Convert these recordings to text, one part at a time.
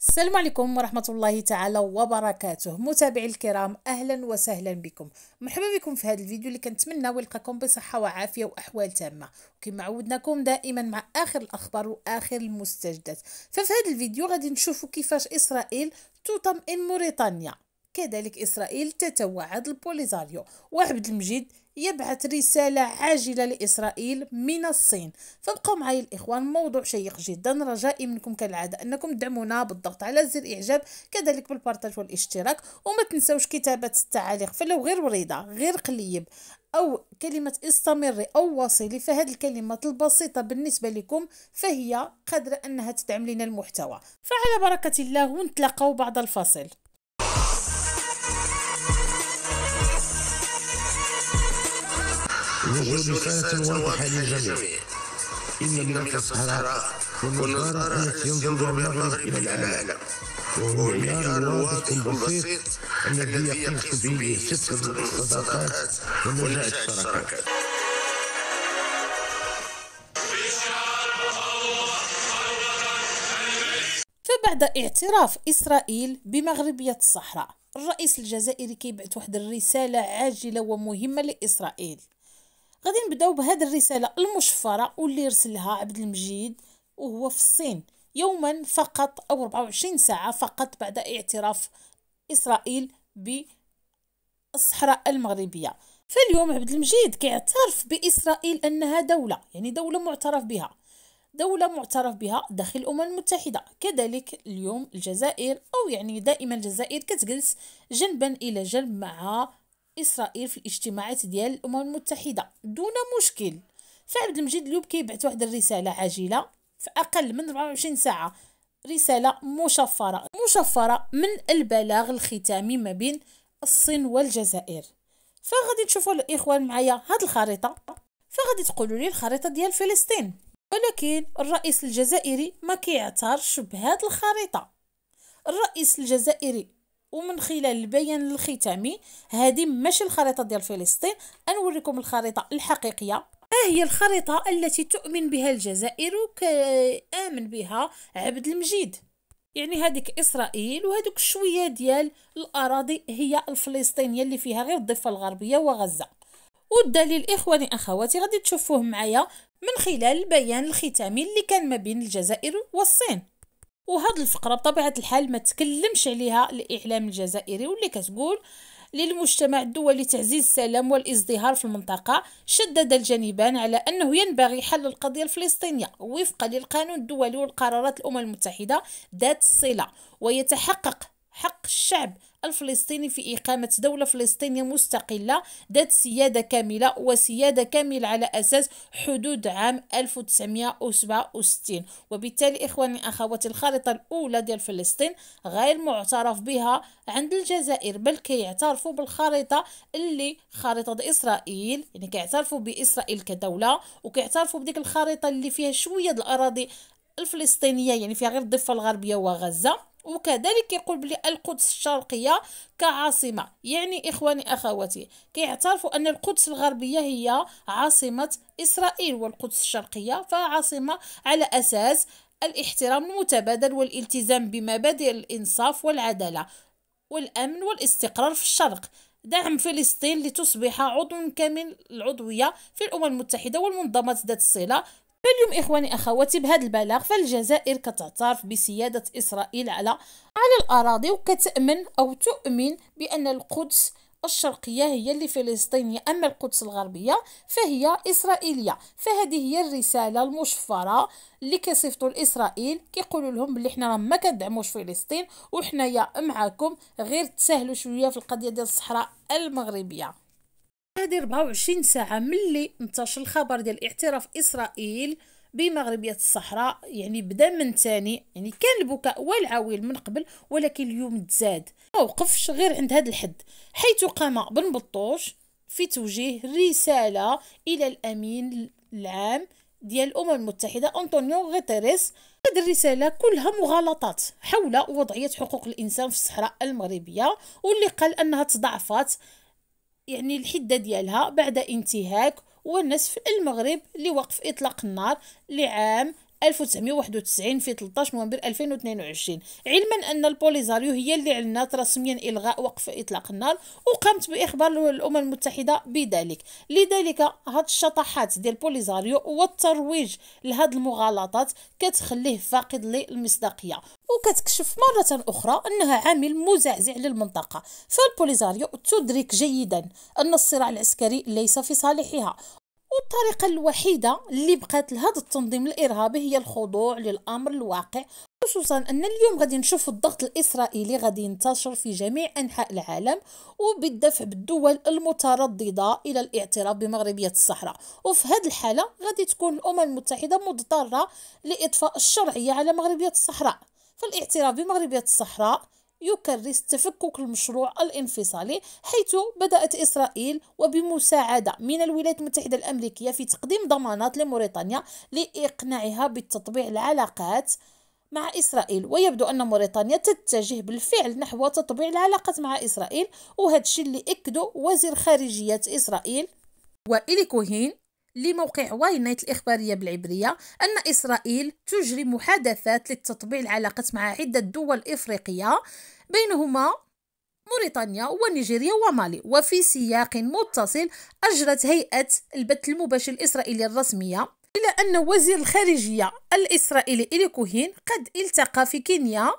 السلام عليكم ورحمة الله تعالى وبركاته متابعي الكرام أهلا وسهلا بكم مرحبا بكم في هذا الفيديو اللي كنتمنى ولقاكم بصحة وعافية وأحوال تامة وكما عودناكم دائما مع آخر الأخبار وآخر المستجدات ففي هذا الفيديو غادي نشوفوا كيفاش إسرائيل تطمئن موريتانيا كذلك إسرائيل تتوعد البوليزاريو وعبد المجيد يبعث رسالة عاجلة لإسرائيل من الصين فابقوا معي الإخوان موضوع شيق جدا رجائي منكم كالعادة أنكم دعمونا بالضغط على زر إعجاب كذلك بالبارتاج والاشتراك وما تنسوش كتابة التعاليق فلو غير وريدة غير قليب أو كلمة استمري أو واصلي فهذه الكلمات البسيطة بالنسبة لكم فهي قادرة أنها تدعم لنا المحتوى فعلى بركة الله ونتلقوا بعد الفصل وجود رسالة واضحة للجميع إن من الصحراء والنظارة ينظر بالمغرب إلى العالم وهو معيار الواضح البسيط الذي يقيس به صدق الصداقات ونجاح الشراكات فبعد اعتراف إسرائيل بمغربية الصحراء الرئيس الجزائري كيبعث واحد الرسالة عاجلة ومهمة لإسرائيل غادي نبداو بهاد الرساله المشفره واللي رسلها عبد المجيد وهو في الصين يوما فقط او 24 ساعه فقط بعد اعتراف اسرائيل بالصحراء المغربيه فاليوم عبد المجيد كيعترف باسرائيل انها دوله يعني دوله معترف بها دولة معترف بها داخل الأمم المتحدة كذلك اليوم الجزائر أو يعني دائما الجزائر كتجلس جنبا إلى جنب مع اسرائيل في الاجتماعات ديال الامم المتحده دون مشكل فعبد المجيد اليوب كيبعث واحد الرساله عاجله في اقل من 24 ساعه رساله مشفره مشفره من البلاغ الختامي ما بين الصين والجزائر فغادي تشوفوا الاخوان معايا هاد الخريطه فغادي تقولوا لي الخريطه ديال فلسطين ولكن الرئيس الجزائري ما كيعترش بهاد الخريطه الرئيس الجزائري ومن خلال البيان الختامي هذه ماشي الخريطه ديال فلسطين نوريكم الخريطه الحقيقيه ها هي الخريطه التي تؤمن بها الجزائر وكامن بها عبد المجيد يعني هذيك اسرائيل وهذوك شويه ديال الاراضي هي الفلسطينيه اللي فيها غير الضفه الغربيه وغزه والدليل اخواني اخواتي غادي تشوفوه معايا من خلال البيان الختامي اللي كان ما بين الجزائر والصين وهاد الفقره بطبيعه الحال ما تكلمش عليها الاعلام الجزائري واللي كتقول للمجتمع الدولي تعزيز السلام والازدهار في المنطقة شدد الجانبان على أنه ينبغي حل القضية الفلسطينية وفقا للقانون الدولي والقرارات الأمم المتحدة ذات الصلة ويتحقق حق الشعب الفلسطيني في إقامة دولة فلسطينية مستقلة ذات سيادة كاملة وسيادة كاملة على أساس حدود عام 1967 وبالتالي إخواني أخواتي الخريطة الأولى ديال فلسطين غير معترف بها عند الجزائر بل كيعترفوا بالخريطة اللي خريطة إسرائيل يعني كيعترفوا بإسرائيل كدولة وكيعترفوا بديك الخريطة اللي فيها شوية الأراضي الفلسطينية يعني فيها غير الضفة الغربية وغزة وكذلك يقول بلي القدس الشرقية كعاصمة يعني إخواني أخواتي كيعترفوا أن القدس الغربية هي عاصمة إسرائيل والقدس الشرقية فعاصمة على أساس الاحترام المتبادل والالتزام بمبادئ الإنصاف والعدالة والأمن والاستقرار في الشرق دعم فلسطين لتصبح عضو كامل العضوية في الأمم المتحدة والمنظمات ذات الصلة فاليوم إخواني أخواتي بهذا البلاغ فالجزائر كتعترف بسيادة إسرائيل على على الأراضي وكتأمن أو تؤمن بأن القدس الشرقية هي اللي فلسطينية أما القدس الغربية فهي إسرائيلية فهذه هي الرسالة المشفرة اللي كيصيفطوا لإسرائيل كيقولوا لهم بلي حنا راه ما كندعموش فلسطين وحنايا معاكم غير تسهلوا شوية في القضية ديال الصحراء المغربية هذه 24 ساعة ملي انتشر الخبر ديال اعتراف إسرائيل بمغربية الصحراء يعني بدا من تاني يعني كان البكاء والعويل من قبل ولكن اليوم تزاد موقفش غير عند هذا الحد حيث قام بن بطوش في توجيه رسالة إلى الأمين العام ديال الامم المتحده انطونيو غيتيريس هذه الرساله كلها مغالطات حول وضعيه حقوق الانسان في الصحراء المغربيه واللي قال انها تضاعفات يعني الحدة ديالها بعد انتهاك ونصف المغرب لوقف إطلاق النار لعام 1991 في 13 نوفمبر 2022 علما أن البوليزاريو هي اللي اعلنت رسميا إلغاء وقف إطلاق النار وقامت بإخبار الأمم المتحدة بذلك لذلك هاد الشطحات ديال البوليزاريو والترويج لهاد المغالطات كتخليه فاقد للمصداقية وكتكشف مرة أخرى أنها عامل مزعزع للمنطقة فالبوليزاريو تدرك جيدا أن الصراع العسكري ليس في صالحها الطريقة الوحيدة اللي بقات لهذا التنظيم الإرهابي هي الخضوع للأمر الواقع خصوصا أن اليوم غادي نشوف الضغط الإسرائيلي غادي ينتشر في جميع أنحاء العالم وبالدفع بالدول المترددة إلى الاعتراف بمغربية الصحراء وفي هذه الحالة غادي تكون الأمم المتحدة مضطرة لإطفاء الشرعية على مغربية الصحراء فالاعتراف بمغربية الصحراء يكرس تفكك المشروع الانفصالي حيث بدأت إسرائيل وبمساعدة من الولايات المتحدة الأمريكية في تقديم ضمانات لموريتانيا لإقناعها بتطبيع العلاقات مع إسرائيل ويبدو أن موريتانيا تتجه بالفعل نحو تطبيع العلاقات مع إسرائيل وهذا الشيء اللي أكده وزير خارجية إسرائيل وإلي كوهين لموقع نايت الإخبارية بالعبرية أن إسرائيل تجري محادثات للتطبيع العلاقات مع عدة دول إفريقية بينهما موريتانيا ونيجيريا ومالي وفي سياق متصل أجرت هيئة البث المباشر الإسرائيلي الرسمية إلى أن وزير الخارجية الإسرائيلي إلي كوهين قد التقى في كينيا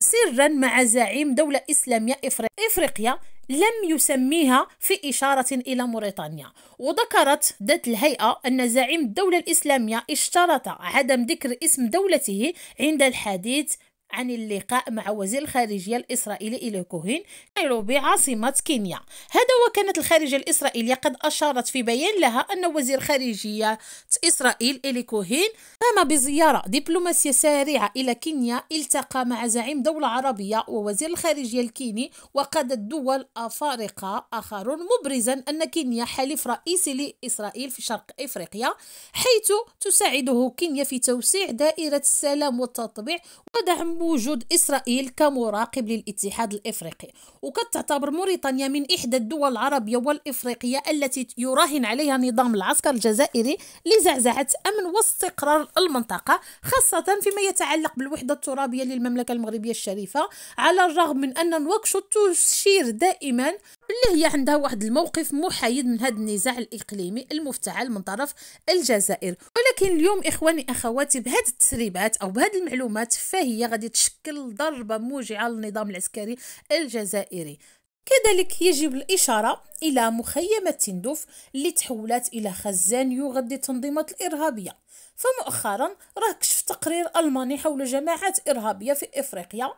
سرا مع زعيم دولة إسلامية إفريقيا لم يسميها في إشارة إلى موريتانيا وذكرت ذات الهيئة أن زعيم الدولة الإسلامية اشترط عدم ذكر اسم دولته عند الحديث عن اللقاء مع وزير الخارجية الإسرائيلي إلي كوهين نيروبي عاصمة كينيا هذا وكانت الخارجية الإسرائيلية قد أشارت في بيان لها أن وزير خارجية إسرائيل إلي كوهين قام بزيارة دبلوماسية سريعة إلى كينيا التقى مع زعيم دولة عربية ووزير الخارجية الكيني وقاد الدول أفارقة آخرون مبرزا أن كينيا حليف رئيسي لإسرائيل في شرق إفريقيا حيث تساعده كينيا في توسيع دائرة السلام والتطبيع ودعم بوجود إسرائيل كمراقب للاتحاد الإفريقي وكتعتبر موريتانيا من إحدى الدول العربية والإفريقية التي يراهن عليها نظام العسكر الجزائري لزعزعة أمن واستقرار المنطقة خاصة فيما يتعلق بالوحدة الترابية للمملكة المغربية الشريفة على الرغم من أن نواكشوط تشير دائما اللي هي عندها واحد الموقف محايد من هذا النزاع الإقليمي المفتعل من طرف الجزائر ولكن اليوم إخواني أخواتي بهذه التسريبات أو بهذه المعلومات فهي غادي تشكل ضربة موجعة للنظام العسكري الجزائري كذلك يجب الإشارة إلى مخيمة تندوف اللي تحولت إلى خزان يغذي التنظيمات الإرهابية فمؤخرا راه كشف تقرير ألماني حول جماعات إرهابية في إفريقيا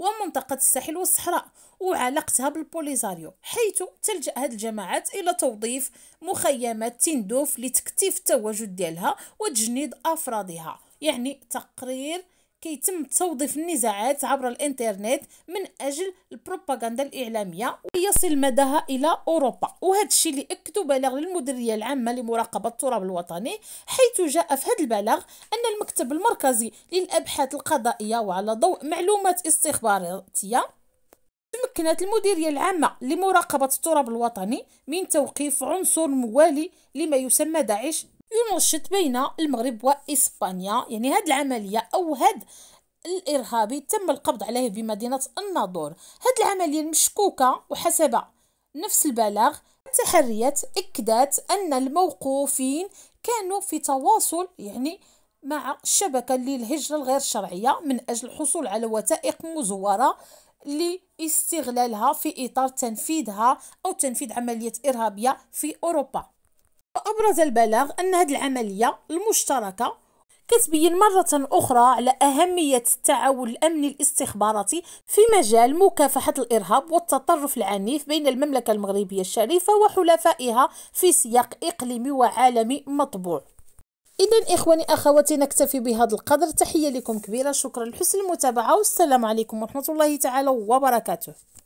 ومنطقة الساحل والصحراء وعلاقتها بالبوليزاريو حيث تلجأ هذه الجماعات إلى توظيف مخيمات تندوف لتكتيف التواجد ديالها وتجنيد أفرادها يعني تقرير كيتم توظيف النزاعات عبر الانترنت من اجل البروباغندا الاعلاميه ويصل مداها الى اوروبا وهذا الشيء اللي اكدوا بلاغ للمديريه العامه لمراقبه التراب الوطني حيث جاء في هذا البلاغ ان المكتب المركزي للابحاث القضائيه وعلى ضوء معلومات استخباراتيه تمكنت المديرية العامة لمراقبة التراب الوطني من توقيف عنصر موالي لما يسمى داعش ينشط بين المغرب وإسبانيا يعني هاد العملية أو هاد الإرهابي تم القبض عليه بمدينة الناظور هاد العملية المشكوكة وحسب نفس البلاغ التحريات أكدت أن الموقوفين كانوا في تواصل يعني مع الشبكة للهجرة الغير شرعية من أجل الحصول على وثائق مزورة لاستغلالها في إطار تنفيذها أو تنفيذ عملية إرهابية في أوروبا وأبرز البلاغ أن هذه العملية المشتركة كتبين مرة أخرى على أهمية التعاون الأمني الاستخباراتي في مجال مكافحة الإرهاب والتطرف العنيف بين المملكة المغربية الشريفة وحلفائها في سياق إقليمي وعالمي مطبوع إذا إخواني أخواتي نكتفي بهذا القدر تحية لكم كبيرة شكرا لحسن المتابعة والسلام عليكم ورحمة الله تعالى وبركاته